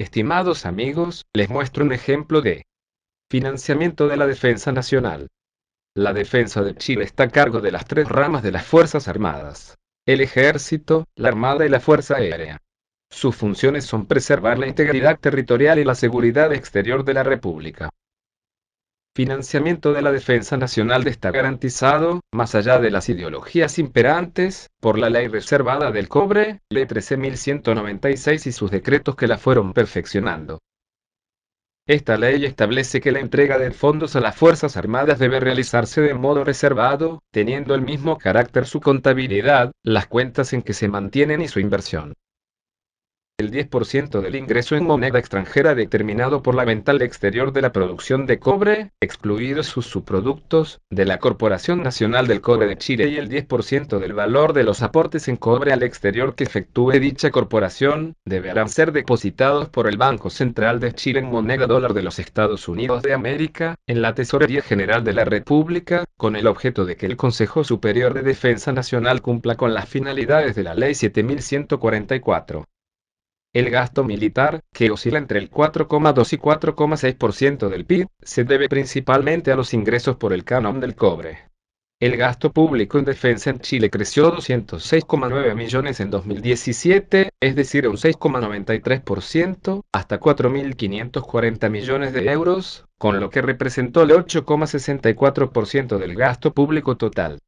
Estimados amigos, les muestro un ejemplo de financiamiento de la defensa nacional. La defensa de Chile está a cargo de las tres ramas de las Fuerzas Armadas, el Ejército, la Armada y la Fuerza Aérea. Sus funciones son preservar la integridad territorial y la seguridad exterior de la República financiamiento de la defensa nacional está garantizado, más allá de las ideologías imperantes, por la ley reservada del cobre, ley 13.196 y sus decretos que la fueron perfeccionando. Esta ley establece que la entrega de fondos a las Fuerzas Armadas debe realizarse de modo reservado, teniendo el mismo carácter su contabilidad, las cuentas en que se mantienen y su inversión el 10% del ingreso en moneda extranjera determinado por la venta al exterior de la producción de cobre, excluidos sus subproductos, de la Corporación Nacional del Cobre de Chile y el 10% del valor de los aportes en cobre al exterior que efectúe dicha corporación, deberán ser depositados por el Banco Central de Chile en moneda dólar de los Estados Unidos de América, en la Tesorería General de la República, con el objeto de que el Consejo Superior de Defensa Nacional cumpla con las finalidades de la Ley 7144. El gasto militar, que oscila entre el 4,2 y 4,6% del PIB, se debe principalmente a los ingresos por el canon del cobre. El gasto público en defensa en Chile creció 206,9 millones en 2017, es decir, un 6,93%, hasta 4.540 millones de euros, con lo que representó el 8,64% del gasto público total.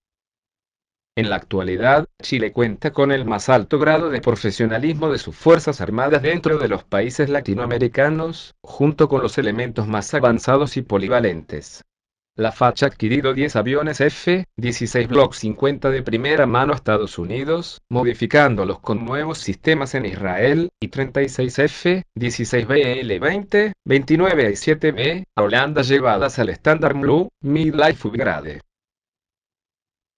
En la actualidad, Chile cuenta con el más alto grado de profesionalismo de sus Fuerzas Armadas dentro de los países latinoamericanos, junto con los elementos más avanzados y polivalentes. La facha ha adquirido 10 aviones F-16 Block 50 de primera mano a Estados Unidos, modificándolos con nuevos sistemas en Israel, y 36 F-16 BL-20, 29 y 7B, a Holanda llevadas al estándar Blue, Midlife Upgrade.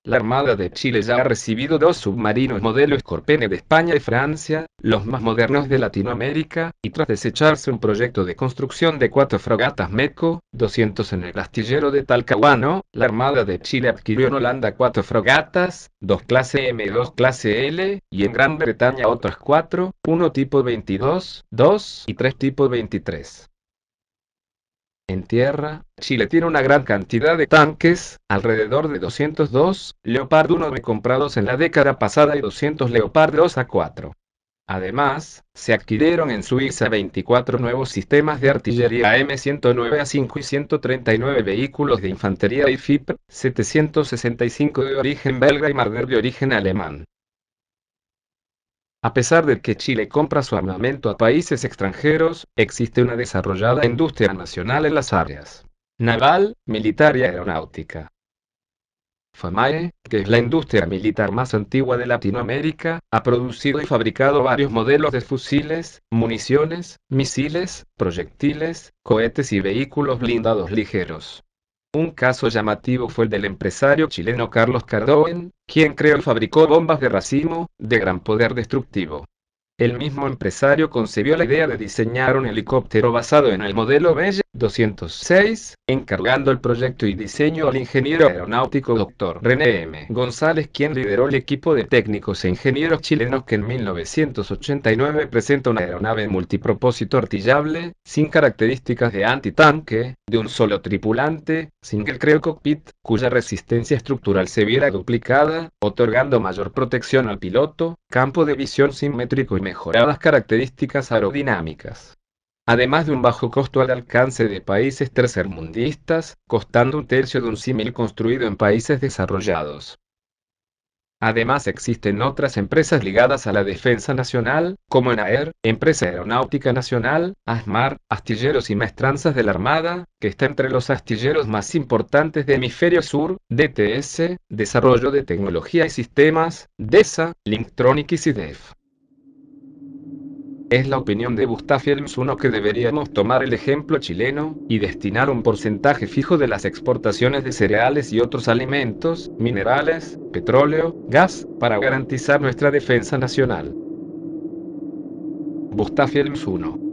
La Armada de Chile ya ha recibido dos submarinos modelo Scorpene de España y Francia, los más modernos de Latinoamérica, y tras desecharse un proyecto de construcción de cuatro fragatas MECO, 200 en el astillero de Talcahuano, la Armada de Chile adquirió en Holanda cuatro fragatas, dos clase M y dos clase L, y en Gran Bretaña otras cuatro, uno tipo 22, dos y tres tipo 23. En tierra, Chile tiene una gran cantidad de tanques, alrededor de 202, Leopard 1 comprados en la década pasada y 200 Leopard 2 a 4. Además, se adquirieron en Suiza 24 nuevos sistemas de artillería M109 A5 y 139 vehículos de infantería IFIP, 765 de origen belga y Marder de origen alemán. A pesar de que Chile compra su armamento a países extranjeros, existe una desarrollada industria nacional en las áreas naval, militar y aeronáutica. FAMAE, que es la industria militar más antigua de Latinoamérica, ha producido y fabricado varios modelos de fusiles, municiones, misiles, proyectiles, cohetes y vehículos blindados ligeros. Un caso llamativo fue el del empresario chileno Carlos Cardoen, quien creó y fabricó bombas de racimo, de gran poder destructivo. El mismo empresario concebió la idea de diseñar un helicóptero basado en el modelo Bell 206, encargando el proyecto y diseño al ingeniero aeronáutico Dr. René M. González, quien lideró el equipo de técnicos e ingenieros chilenos que en 1989 presenta una aeronave multipropósito artillable, sin características de antitanque, de un solo tripulante, single el cockpit, cuya resistencia estructural se viera duplicada, otorgando mayor protección al piloto, campo de visión simétrico y mejoradas características aerodinámicas además de un bajo costo al alcance de países tercermundistas, costando un tercio de un símil construido en países desarrollados. Además existen otras empresas ligadas a la defensa nacional, como ENAER, Empresa Aeronáutica Nacional, ASMAR, Astilleros y Maestranzas de la Armada, que está entre los astilleros más importantes de Hemisferio Sur, DTS, Desarrollo de Tecnología y Sistemas, DESA, Linktronic y Def. Es la opinión de elms 1 que deberíamos tomar el ejemplo chileno, y destinar un porcentaje fijo de las exportaciones de cereales y otros alimentos, minerales, petróleo, gas, para garantizar nuestra defensa nacional. Elms 1